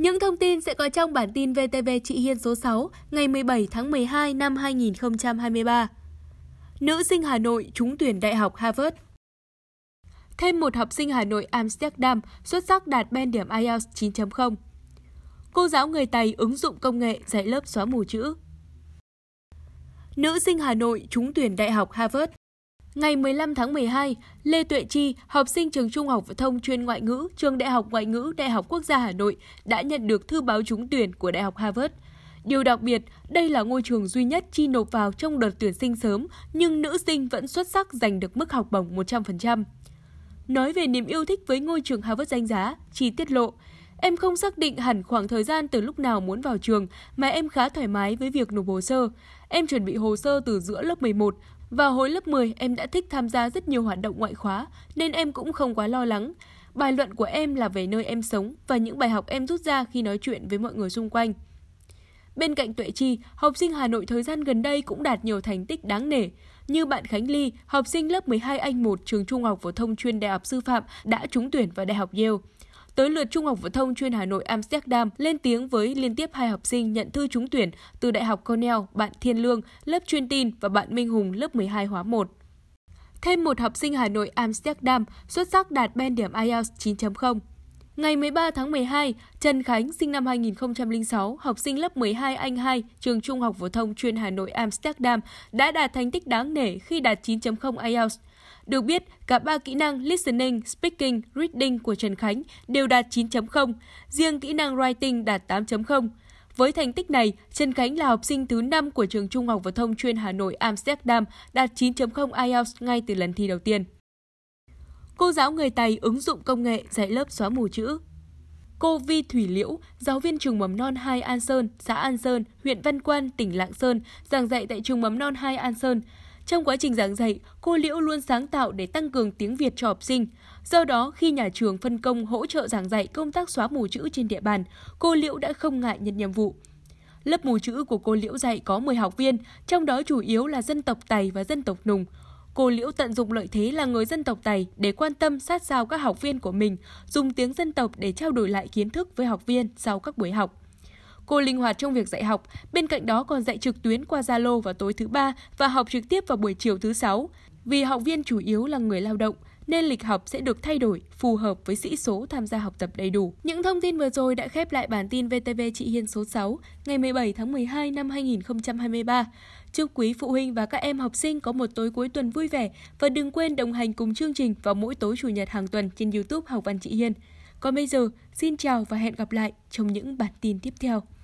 Những thông tin sẽ có trong bản tin VTV Chị Hiên số 6 ngày 17 tháng 12 năm 2023. Nữ sinh Hà Nội trúng tuyển Đại học Harvard Thêm một học sinh Hà Nội Amsterdam xuất sắc đạt ben điểm IELTS 9.0. Cô giáo người Tày ứng dụng công nghệ dạy lớp xóa mù chữ. Nữ sinh Hà Nội trúng tuyển Đại học Harvard Ngày 15 tháng 12, Lê Tuệ Chi, học sinh trường Trung học phổ thông chuyên ngoại ngữ, trường Đại học Ngoại ngữ Đại học Quốc gia Hà Nội đã nhận được thư báo trúng tuyển của Đại học Harvard. Điều đặc biệt, đây là ngôi trường duy nhất chi nộp vào trong đợt tuyển sinh sớm, nhưng nữ sinh vẫn xuất sắc giành được mức học bổng 100%. Nói về niềm yêu thích với ngôi trường Harvard danh giá, Chi tiết lộ, Em không xác định hẳn khoảng thời gian từ lúc nào muốn vào trường mà em khá thoải mái với việc nộp hồ sơ. Em chuẩn bị hồ sơ từ giữa lớp 11 và hồi lớp 10 em đã thích tham gia rất nhiều hoạt động ngoại khóa nên em cũng không quá lo lắng. Bài luận của em là về nơi em sống và những bài học em rút ra khi nói chuyện với mọi người xung quanh. Bên cạnh Tuệ Chi, học sinh Hà Nội thời gian gần đây cũng đạt nhiều thành tích đáng nể. Như bạn Khánh Ly, học sinh lớp 12 Anh 1 trường Trung học phổ thông chuyên Đại học Sư phạm đã trúng tuyển vào Đại học Yale. Tới lượt Trung học phổ thông chuyên Hà Nội Amsterdam lên tiếng với liên tiếp hai học sinh nhận thư trúng tuyển từ Đại học Cornell, bạn Thiên Lương, lớp chuyên tin và bạn Minh Hùng, lớp 12 hóa 1. Thêm một học sinh Hà Nội Amsterdam xuất sắc đạt ben điểm IELTS 9.0. Ngày 13 tháng 12, Trần Khánh, sinh năm 2006, học sinh lớp 12 Anh 2, trường Trung học phổ thông chuyên Hà Nội Amsterdam, đã đạt thành tích đáng nể khi đạt 9.0 IELTS. Được biết, cả ba kỹ năng listening, speaking, reading của Trần Khánh đều đạt 9.0, riêng kỹ năng writing đạt 8.0. Với thành tích này, Trần Khánh là học sinh thứ 5 của trường Trung học phổ thông chuyên Hà Nội Amsterdam đạt 9.0 IELTS ngay từ lần thi đầu tiên. Cô giáo người Tày ứng dụng công nghệ dạy lớp xóa mù chữ. Cô Vi Thủy Liễu, giáo viên trường mầm non 2 An Sơn, xã An Sơn, huyện Văn Quan, tỉnh Lạng Sơn, giảng dạy tại trường mầm non 2 An Sơn. Trong quá trình giảng dạy, cô Liễu luôn sáng tạo để tăng cường tiếng Việt cho học sinh. Do đó, khi nhà trường phân công hỗ trợ giảng dạy công tác xóa mù chữ trên địa bàn, cô Liễu đã không ngại nhận nhiệm vụ. Lớp mù chữ của cô Liễu dạy có 10 học viên, trong đó chủ yếu là dân tộc Tày và dân tộc Nùng cô Liễu tận dụng lợi thế là người dân tộc Tài để quan tâm sát sao các học viên của mình, dùng tiếng dân tộc để trao đổi lại kiến thức với học viên sau các buổi học. Cô linh hoạt trong việc dạy học, bên cạnh đó còn dạy trực tuyến qua Zalo vào tối thứ ba và học trực tiếp vào buổi chiều thứ sáu. Vì học viên chủ yếu là người lao động, nên lịch học sẽ được thay đổi phù hợp với sĩ số tham gia học tập đầy đủ. Những thông tin vừa rồi đã khép lại bản tin VTV Chị Hiên số 6 ngày 17 tháng 12 năm 2023. Chúc quý phụ huynh và các em học sinh có một tối cuối tuần vui vẻ và đừng quên đồng hành cùng chương trình vào mỗi tối chủ nhật hàng tuần trên YouTube Học Văn Chị Hiên. Còn bây giờ, xin chào và hẹn gặp lại trong những bản tin tiếp theo.